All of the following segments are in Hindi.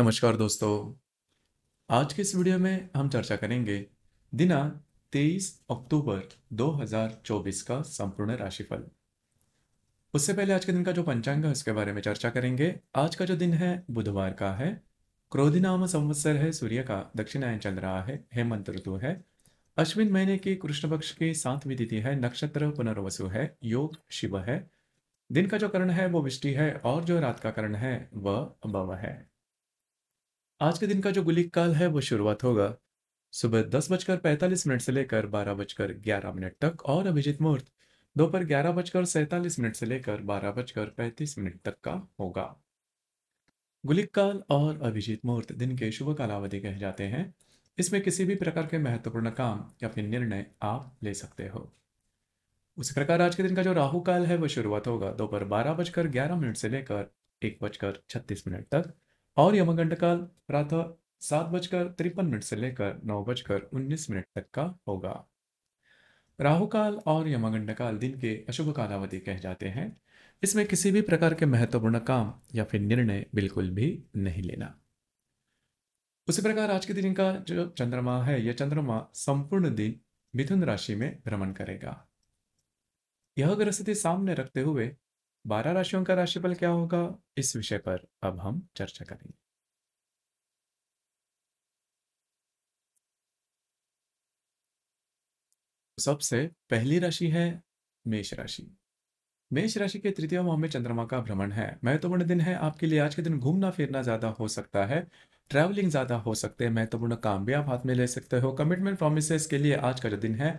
नमस्कार दोस्तों आज के इस वीडियो में हम चर्चा करेंगे दिना 23 अक्टूबर 2024 का संपूर्ण राशिफल उससे पहले आज के दिन का जो पंचांग है उसके बारे में चर्चा करेंगे आज का जो दिन है बुधवार का है क्रोधी नाम संवत्सर है सूर्य का दक्षिणायन चल रहा है हेमंत ऋतु है अश्विन महीने की कृष्ण पक्ष की सातवी तिथि है नक्षत्र पुनर्वसु है योग शिव है दिन का जो करण है वो विष्टि है और जो रात का करण है वह बव है आज के दिन का जो गुलिक काल है वो शुरुआत होगा सुबह दस बजकर पैंतालीस मिनट से लेकर बारह बजकर ग्यारह मिनट तक और अभिजीत मुहूर्त दोपहर ग्यारह बजकर सैतालीस मिनट से लेकर बारह बजकर पैंतीस मिनट तक का होगा गुलिक काल और अभिजीत मुहूर्त दिन के शुभ कालावधि कहे जाते हैं इसमें किसी भी प्रकार के महत्वपूर्ण काम या फिर निर्णय आप ले सकते हो उसी प्रकार आज के दिन का जो राहु काल है वह शुरुआत होगा दोपहर बारह बजकर ग्यारह मिनट से लेकर एक बजकर छत्तीस मिनट तक और काल प्रातः सात बजकर तिरपन मिनट से लेकर नौ बजकर उन्नीस मिनट तक का होगा राहु काल और काल दिन के अशुभ कालावधि कह जाते हैं इसमें किसी भी प्रकार के महत्वपूर्ण काम या फिर निर्णय बिल्कुल भी नहीं लेना उसी प्रकार आज के दिन का जो चंद्रमा है यह चंद्रमा संपूर्ण दिन मिथुन राशि में भ्रमण करेगा यह ग्रह स्थिति सामने रखते हुए बारह राशियों का राशिफल क्या होगा इस विषय पर अब हम चर्चा करेंगे सबसे पहली राशि है मेष राशि मेष राशि के तृतीय भाव में चंद्रमा का भ्रमण है महत्वपूर्ण दिन है आपके लिए आज के दिन घूमना फिरना ज्यादा हो सकता है ट्रैवलिंग ज्यादा हो सकते हैं महत्वपूर्ण काम भी आप हाथ में ले सकते हो कमिटमेंट प्रोमिस के लिए आज का जो दिन है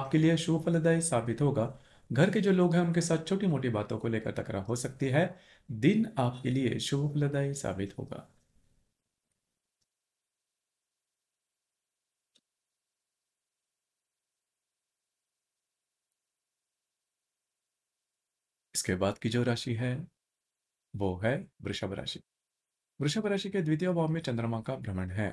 आपके लिए शुभ फलदायी साबित होगा घर के जो लोग हैं उनके साथ छोटी मोटी बातों को लेकर टकराव हो सकती है दिन आपके लिए शुभ फलदायी साबित होगा इसके बाद की जो राशि है वो है वृषभ राशि वृषभ राशि के द्वितीय भाव में चंद्रमा का भ्रमण है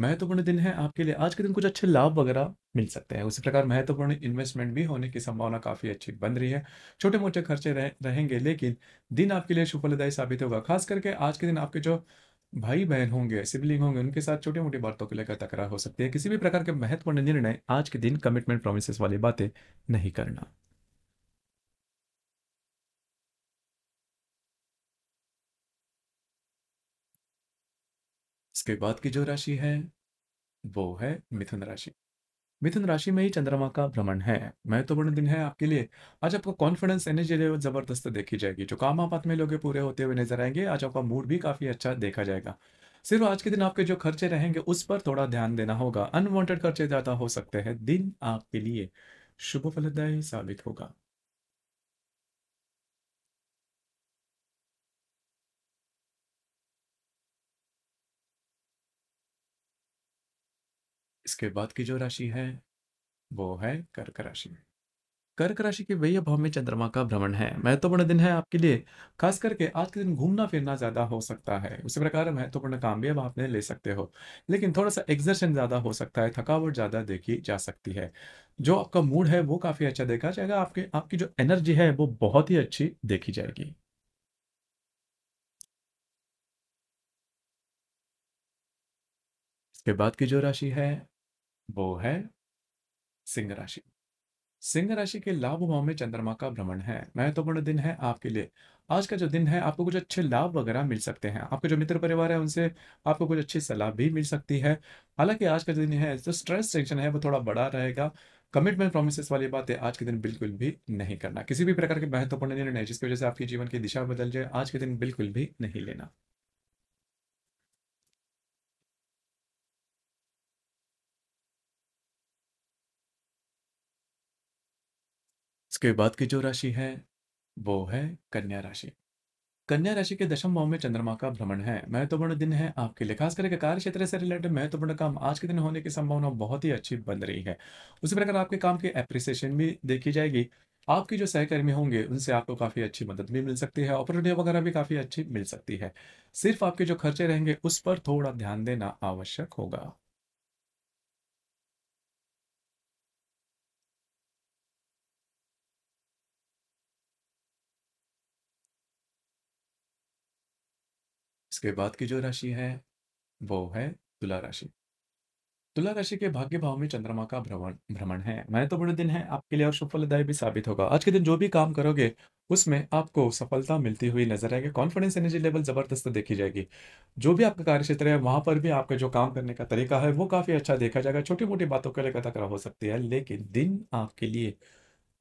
महत्वपूर्ण दिन है आपके लिए आज के दिन कुछ अच्छे लाभ वगैरह मिल सकते हैं उसी प्रकार महत्वपूर्ण इन्वेस्टमेंट भी होने की संभावना काफ़ी अच्छी बन रही है छोटे मोटे खर्चे रह, रहेंगे लेकिन दिन आपके लिए सुफलदायी साबित होगा खास करके आज के दिन आपके जो भाई बहन होंगे सिबलिंग होंगे उनके साथ छोटी मोटी बातों को लेकर तकरार हो सकती है किसी भी प्रकार के महत्वपूर्ण निर्णय आज के दिन कमिटमेंट प्रोमिस वाली बातें नहीं करना इसके बाद की जो राशि है वो है मिथुन राशि मिथुन राशि में ही चंद्रमा का भ्रमण है महत्वपूर्ण दिन है आपके लिए आज आपको कॉन्फिडेंस एनर्जी लेवल जबरदस्त देखी जाएगी जो काम आप में लोगे पूरे होते हुए नजर आएंगे आज आपका मूड भी काफी अच्छा देखा जाएगा सिर्फ आज के दिन आपके जो खर्चे रहेंगे उस पर थोड़ा ध्यान देना होगा अनवांटेड खर्चे ज्यादा हो सकते हैं दिन आपके लिए शुभ फलदायी साबित होगा इसके बाद की जो राशि है वो है कर्क राशि कर्क राशि के वही भाव में चंद्रमा का भ्रमण है महत्वपूर्ण दिन है आपके लिए खास करके आज के दिन घूमना फिरना ज्यादा हो सकता है उसी प्रकार महत्वपूर्ण काम भी अब आपने ले सकते हो लेकिन थोड़ा सा एग्जर्शन ज्यादा हो सकता है थकावट ज्यादा देखी जा सकती है जो आपका मूड है वो काफी अच्छा देखा जाएगा आपके आपकी जो एनर्जी है वो बहुत ही अच्छी देखी जाएगी इसके बाद की जो राशि है वो है सिंह राशि सिंह राशि के लाभ भाव में चंद्रमा का भ्रमण है महत्वपूर्ण तो दिन है आपके लिए आज का जो दिन है आपको कुछ अच्छे लाभ वगैरह मिल सकते हैं आपके जो मित्र परिवार है उनसे आपको कुछ अच्छी सलाह भी मिल सकती है हालांकि आज का दिन है जो स्ट्रेस टेंशन है वो थोड़ा बड़ा रहेगा कमिटमेंट प्रोमिस वाली बात आज के दिन बिल्कुल भी नहीं करना किसी भी प्रकार के महत्वपूर्ण निर्णय जिसकी वजह से आपके जीवन की दिशा बदल जाए आज के दिन बिल्कुल भी नहीं लेना इसके बाद की जो राशि है वो है कन्या राशि कन्या राशि के दशम भाव में चंद्रमा का भ्रमण है महत्वपूर्ण दिन है आपके लिए खास करके कार्य क्षेत्र से रिलेटेड महत्वपूर्ण काम आज के दिन होने की संभावना बहुत ही अच्छी बन रही है उसी प्रकार आपके काम की एप्रिसिएशन भी देखी जाएगी आपके जो सहकर्मी होंगे उनसे आपको काफ़ी अच्छी मदद भी मिल सकती है अपॉर्चुनिटी वगैरह भी काफ़ी अच्छी मिल सकती है सिर्फ आपके जो खर्चे रहेंगे उस पर थोड़ा ध्यान देना आवश्यक होगा इसके बाद की जो राशि है वो है तुला राशि तुला राशि के भाग्य भाव में चंद्रमा का भ्रमण भ्रमण है महत्वपूर्ण तो दिन है आपके लिए और शुभ फलदायी भी साबित होगा आज के दिन जो भी काम करोगे उसमें आपको सफलता मिलती हुई नजर आएगी कॉन्फिडेंस एनर्जी लेवल जबरदस्त देखी जाएगी जो भी आपका कार्य क्षेत्र है वहां पर भी आपका जो काम करने का तरीका है वो काफी अच्छा देखा जाएगा छोटी मोटी बातों के लिए कथा हो सकती है लेकिन दिन आपके लिए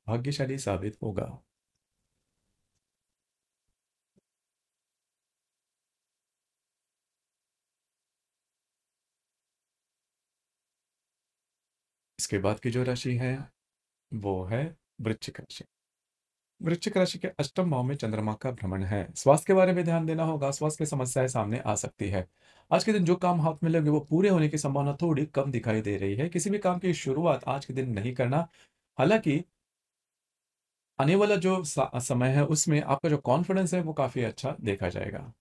भाग्यशाली साबित होगा इसके बाद की जो राशि है वो है वृश्चिक राशि वृश्चिक राशि के अष्टम भाव में चंद्रमा का भ्रमण है स्वास्थ्य के बारे में ध्यान देना होगा स्वास्थ्य की समस्याएं सामने आ सकती है आज के दिन जो काम हाथ में लगे वो पूरे होने की संभावना थोड़ी कम दिखाई दे रही है किसी भी काम की शुरुआत आज के दिन नहीं करना हालांकि आने वाला जो समय है उसमें आपका जो कॉन्फिडेंस है वो काफी अच्छा देखा जाएगा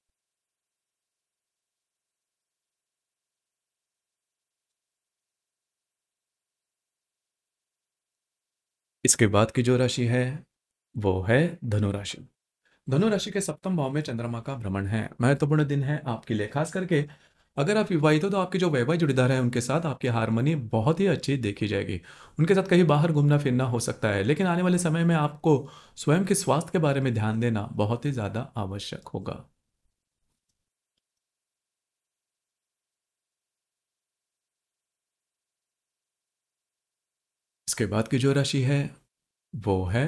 इसके बाद की जो राशि है वो है धनुराशि धनुराशि के सप्तम भाव में चंद्रमा का भ्रमण है महत्वपूर्ण दिन है आपके लिए खास करके अगर आप विवाहित हो तो आपके जो वैवाहिक जुड़ीदार है उनके साथ आपकी हारमोनी बहुत ही अच्छी देखी जाएगी उनके साथ कहीं बाहर घूमना फिरना हो सकता है लेकिन आने वाले समय में आपको स्वयं के स्वास्थ्य के बारे में ध्यान देना बहुत ही ज़्यादा आवश्यक होगा इसके बाद की जो राशि है वो है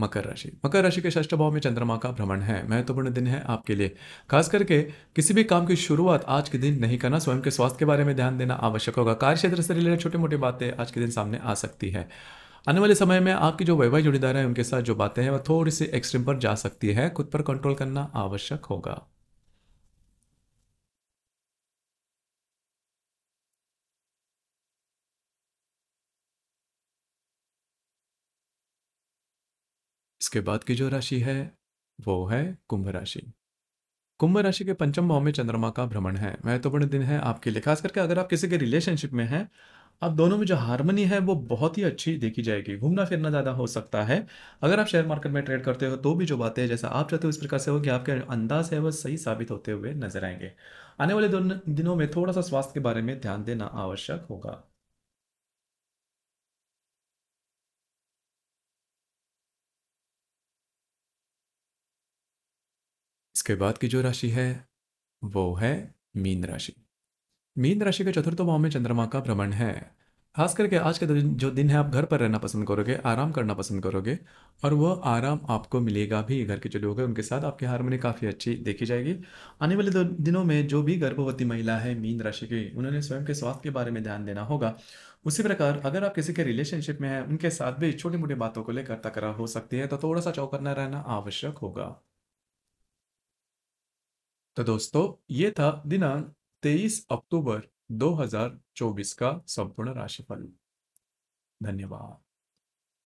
मकर राशि मकर राशि के ष्ठ भाव में चंद्रमा का भ्रमण है महत्वपूर्ण दिन है आपके लिए खास करके किसी भी काम की शुरुआत आज के दिन नहीं करना स्वयं के स्वास्थ्य के बारे में ध्यान देना आवश्यक होगा कार्य क्षेत्र से रिलेटेड छोटे मोटी बातें आज के दिन सामने आ सकती है आने वाले समय में आपकी जो वैवाहिक जोड़ीदार है उनके साथ जो बातें हैं वह थोड़ी सी एक्सट्रीम पर जा सकती है खुद पर कंट्रोल करना आवश्यक होगा इसके बाद की जो राशि है वो है कुंभ राशि कुंभ राशि के पंचम भाव में चंद्रमा का भ्रमण है महत्वपूर्ण दिन है आपके लिए खास करके अगर आप किसी के रिलेशनशिप में हैं आप दोनों में जो हारमोनी है वो बहुत ही अच्छी देखी जाएगी घूमना फिरना ज़्यादा हो सकता है अगर आप शेयर मार्केट में ट्रेड करते हो तो भी जो बातें जैसा आप चाहते हो इस प्रकार से हो कि आपके अंदाज है वह सही साबित होते हुए नजर आएंगे आने वाले दोनों दिनों में थोड़ा सा स्वास्थ्य के बारे में ध्यान देना आवश्यक होगा इसके बाद की जो राशि है वो है मीन राशि मीन राशि के चतुर्थ भाव में चंद्रमा का भ्रमण है खास करके आज दिन जो दिन है आप घर पर रहना पसंद करोगे आराम करना पसंद करोगे और वह आराम आपको मिलेगा भी घर के जो लोग हैं उनके साथ आपकी हारमोनी काफ़ी अच्छी देखी जाएगी आने वाले दो दिनों में जो भी गर्भवती महिला है मीन राशि की उन्होंने स्वयं के स्वास्थ्य के बारे में ध्यान देना होगा उसी प्रकार अगर आप किसी के रिलेशनशिप में हैं उनके साथ भी छोटी मोटी बातों को लेकर तकरार हो सकती है तो थोड़ा सा चौकना रहना आवश्यक होगा तो दोस्तों ये था दिनांक 23 अक्टूबर 2024 का संपूर्ण राशिफल धन्यवाद